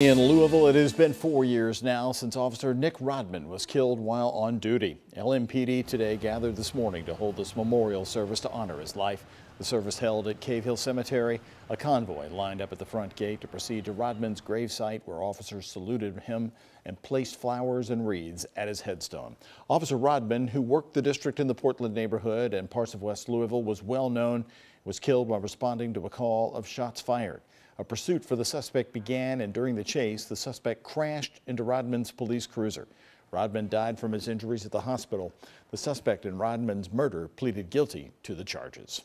In Louisville, it has been four years now since Officer Nick Rodman was killed while on duty. LMPD today gathered this morning to hold this memorial service to honor his life. The service held at Cave Hill Cemetery. A convoy lined up at the front gate to proceed to Rodman's gravesite where officers saluted him and placed flowers and wreaths at his headstone. Officer Rodman, who worked the district in the Portland neighborhood and parts of West Louisville, was well known was killed while responding to a call of shots fired. A pursuit for the suspect began, and during the chase, the suspect crashed into Rodman's police cruiser. Rodman died from his injuries at the hospital. The suspect in Rodman's murder pleaded guilty to the charges.